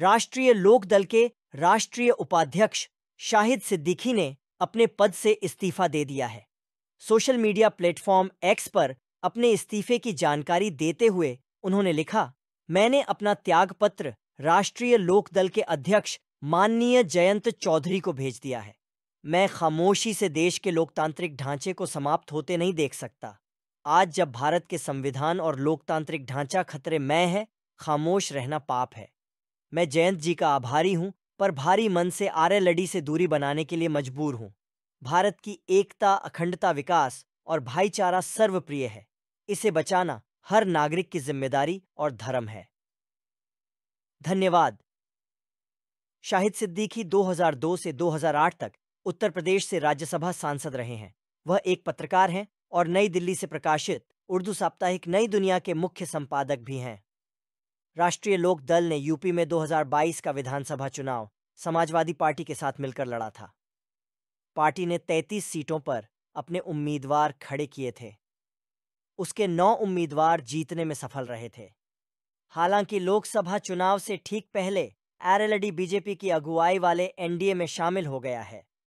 राष्ट्रीय लोक दल के राष्ट्रीय उपाध्यक्ष शाहिद सिद्दीकी ने अपने पद से इस्तीफा दे दिया है सोशल मीडिया प्लेटफॉर्म एक्स पर अपने इस्तीफे की जानकारी देते हुए उन्होंने लिखा मैंने अपना त्यागपत्र राष्ट्रीय लोक दल के अध्यक्ष माननीय जयंत चौधरी को भेज दिया है मैं खामोशी से देश के लोकतांत्रिक ढांचे को समाप्त होते नहीं देख सकता आज जब भारत के संविधान और लोकतांत्रिक ढांचा खतरे में है खामोश रहना पाप है मैं जयंत जी का आभारी हूं पर भारी मन से आरएलडी से दूरी बनाने के लिए मजबूर हूं भारत की एकता अखंडता विकास और भाईचारा सर्वप्रिय है इसे बचाना हर नागरिक की जिम्मेदारी और धर्म है धन्यवाद शाहिद सिद्दीकी 2002 से 2008 तक उत्तर प्रदेश से राज्यसभा सांसद रहे हैं वह एक पत्रकार हैं और नई दिल्ली से प्रकाशित उर्दू साप्ताहिक नई दुनिया के मुख्य संपादक भी हैं राष्ट्रीय लोक दल ने यूपी में 2022 का विधानसभा चुनाव समाजवादी पार्टी के साथ मिलकर लड़ा था पार्टी ने 33 सीटों पर अपने उम्मीदवार खड़े किए थे उसके नौ उम्मीदवार जीतने में सफल रहे थे हालांकि लोकसभा चुनाव से ठीक पहले एरएलडी बीजेपी की अगुवाई वाले एनडीए में शामिल हो गया है